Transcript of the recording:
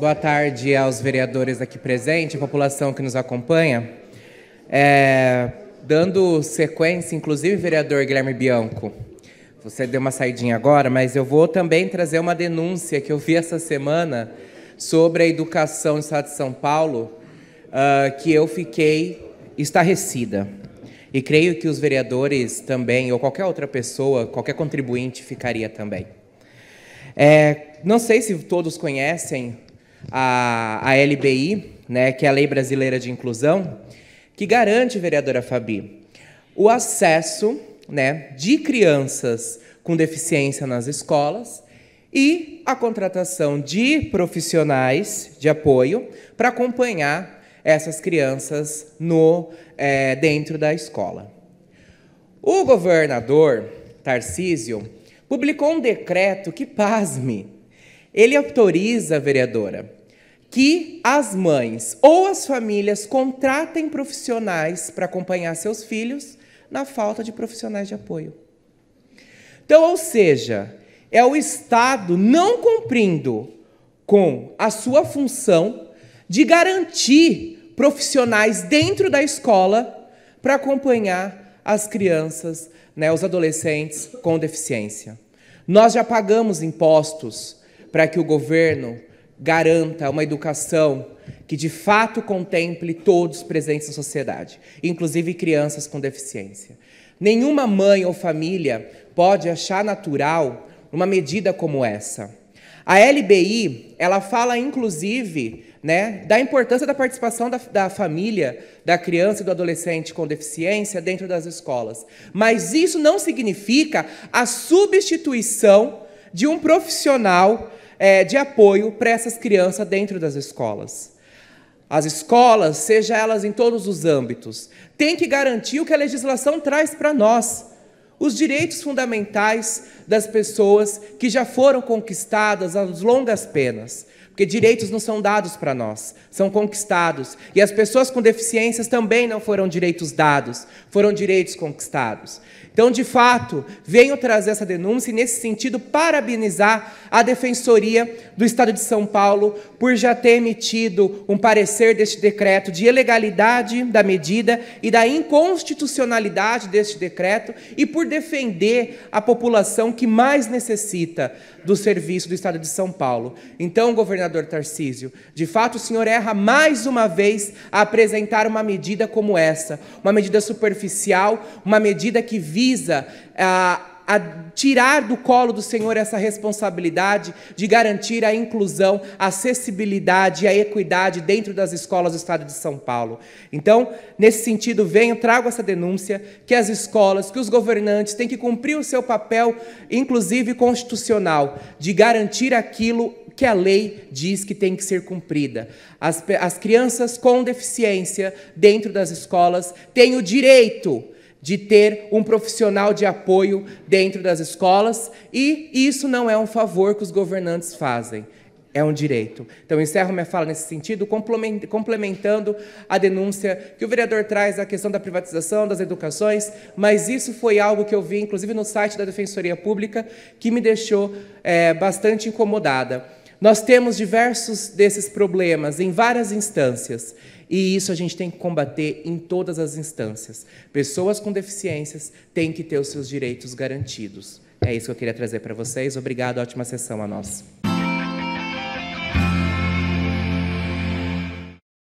Boa tarde aos vereadores aqui presentes, à população que nos acompanha. É, dando sequência, inclusive, vereador Guilherme Bianco, você deu uma saidinha agora, mas eu vou também trazer uma denúncia que eu vi essa semana sobre a educação do Estado de São Paulo, uh, que eu fiquei estarrecida. E creio que os vereadores também, ou qualquer outra pessoa, qualquer contribuinte, ficaria também. É, não sei se todos conhecem a, a LBI, né, que é a Lei Brasileira de Inclusão, que garante, vereadora Fabi, o acesso né, de crianças com deficiência nas escolas e a contratação de profissionais de apoio para acompanhar essas crianças no, é, dentro da escola. O governador Tarcísio publicou um decreto que, pasme, ele autoriza, vereadora, que as mães ou as famílias contratem profissionais para acompanhar seus filhos na falta de profissionais de apoio. Então, ou seja, é o Estado não cumprindo com a sua função de garantir profissionais dentro da escola para acompanhar as crianças, né, os adolescentes com deficiência. Nós já pagamos impostos para que o governo garanta uma educação que de fato contemple todos presentes na sociedade, inclusive crianças com deficiência. Nenhuma mãe ou família pode achar natural uma medida como essa. A LBI, ela fala inclusive né, da importância da participação da, da, família, da criança e do adolescente com deficiência dentro das escolas. Mas isso não significa a substituição de um profissional é, de apoio para essas crianças dentro das escolas. As escolas, seja elas em todos os âmbitos, têm que garantir o que a legislação traz para nós, os direitos fundamentais das pessoas que já foram conquistadas às longas penas. Porque direitos não são dados para nós, são conquistados. E as pessoas com deficiências também não foram direitos dados, foram direitos conquistados. Então, de fato, venho trazer essa denúncia e, nesse sentido, parabenizar a Defensoria do Estado de São Paulo por já ter emitido um parecer deste decreto de ilegalidade da medida e da inconstitucionalidade deste decreto e por defender a população que mais necessita do serviço do Estado de São Paulo. Então, governador, governador Tarcísio. De fato, o senhor erra mais uma vez a apresentar uma medida como essa, uma medida superficial, uma medida que visa a, ah, a tirar do colo do senhor essa responsabilidade de garantir a inclusão, a acessibilidade e a equidade dentro das escolas do estado de São Paulo. Então, nesse sentido, venho, trago essa denúncia que as escolas, que os governantes têm que cumprir o seu papel, inclusive constitucional, de garantir aquilo que a lei diz que tem que ser cumprida. As, as crianças com deficiência dentro das escolas têm o direito de ter um profissional de apoio dentro das escolas, e isso não é um favor que os governantes fazem. É um direito. Então, encerro minha fala nesse sentido, complementando a denúncia que o vereador traz da questão da privatização das educações, mas isso foi algo que eu vi, inclusive, no site da Defensoria Pública, que me deixou é, bastante incomodada. Nós temos diversos desses problemas em várias instâncias, e isso a gente tem que combater em todas as instâncias. Pessoas com deficiências têm que ter os seus direitos garantidos. É isso que eu queria trazer para vocês. Obrigado, ótima sessão a nós.